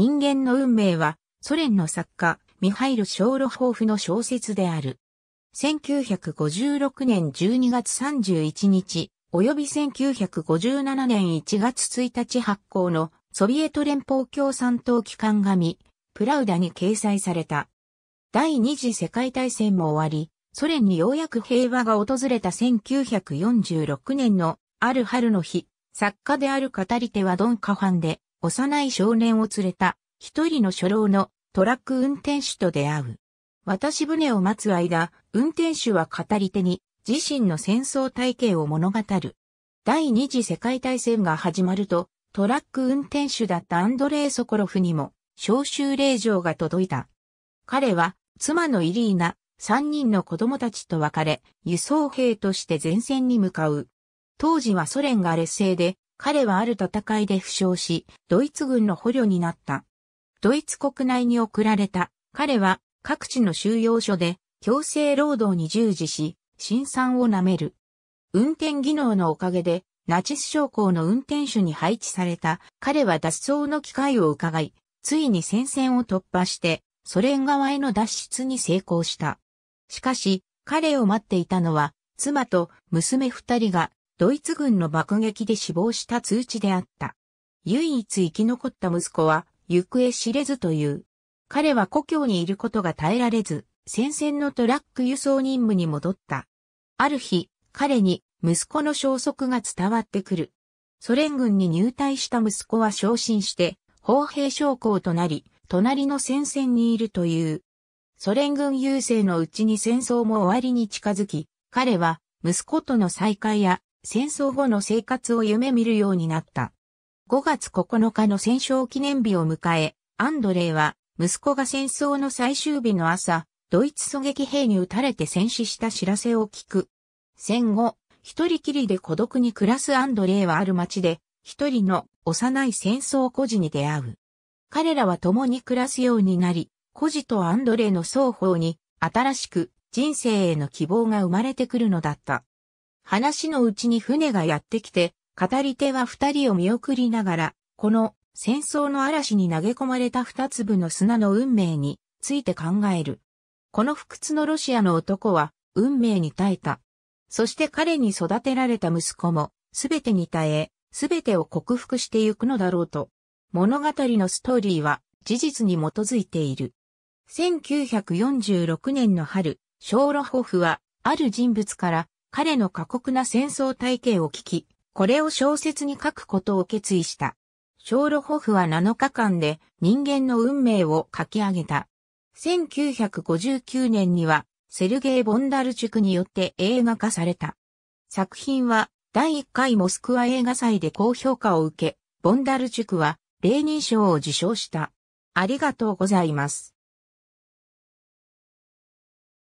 人間の運命は、ソ連の作家、ミハイル・ショーロホーフの小説である。1956年12月31日、及び1957年1月1日発行のソビエト連邦共産党機関紙、プラウダに掲載された。第二次世界大戦も終わり、ソ連にようやく平和が訪れた1946年のある春の日、作家である語り手はドン・カファンで、幼い少年を連れた一人の初老のトラック運転手と出会う。渡し船を待つ間、運転手は語り手に自身の戦争体系を物語る。第二次世界大戦が始まると、トラック運転手だったアンドレイ・ソコロフにも招集令状が届いた。彼は妻のイリーナ、三人の子供たちと別れ、輸送兵として前線に向かう。当時はソ連が劣勢で、彼はある戦いで負傷し、ドイツ軍の捕虜になった。ドイツ国内に送られた。彼は各地の収容所で強制労働に従事し、新酸を舐める。運転技能のおかげで、ナチス将校の運転手に配置された彼は脱走の機会を伺い、ついに戦線を突破して、ソ連側への脱出に成功した。しかし、彼を待っていたのは、妻と娘二人がドイツ軍の爆撃で死亡した通知であった。唯一生き残った息子は、行方知れずという。彼は故郷にいることが耐えられず、戦線のトラック輸送任務に戻った。ある日、彼に息子の消息が伝わってくる。ソ連軍に入隊した息子は昇進して、砲兵将校となり、隣の戦線にいるという。ソ連軍優勢のうちに戦争も終わりに近づき、彼は息子との再会や戦争後の生活を夢見るようになった。5月9日の戦勝記念日を迎え、アンドレイは、息子が戦争の最終日の朝、ドイツ狙撃兵に撃たれて戦死した知らせを聞く。戦後、一人きりで孤独に暮らすアンドレイはある町で、一人の幼い戦争孤児に出会う。彼らは共に暮らすようになり、孤児とアンドレイの双方に、新しく人生への希望が生まれてくるのだった。話のうちに船がやってきて、語り手は二人を見送りながら、この戦争の嵐に投げ込まれた二粒の砂の運命について考える。この不屈のロシアの男は運命に耐えた。そして彼に育てられた息子もすべてに耐え、すべてを克服してゆくのだろうと。物語のストーリーは事実に基づいている。1946年の春、ショーロホフはある人物から彼の過酷な戦争体系を聞き、これを小説に書くことを決意した。ショーロホフは7日間で人間の運命を書き上げた。1959年にはセルゲイ・ボンダルチュクによって映画化された。作品は第1回モスクワ映画祭で高評価を受け、ボンダルチュクはレーニ賞を受賞した。ありがとうございます。